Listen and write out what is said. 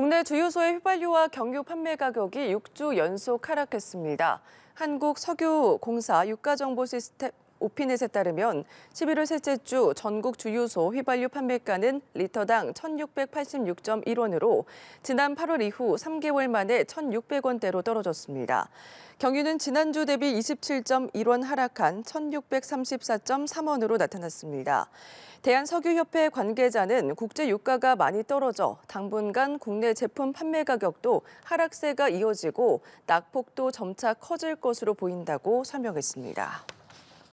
국내 주유소의 휘발유와 경유 판매 가격이 6주 연속 하락했습니다. 한국석유공사 유가정보시스템 오피넷에 따르면 11월 셋째 주 전국 주유소 휘발유 판매가는 리터당 1,686.1원으로 지난 8월 이후 3개월 만에 1,600원대로 떨어졌습니다. 경유는 지난주 대비 27.1원 하락한 1,634.3원으로 나타났습니다. 대한석유협회 관계자는 국제 유가가 많이 떨어져 당분간 국내 제품 판매 가격도 하락세가 이어지고 낙폭도 점차 커질 것으로 보인다고 설명했습니다.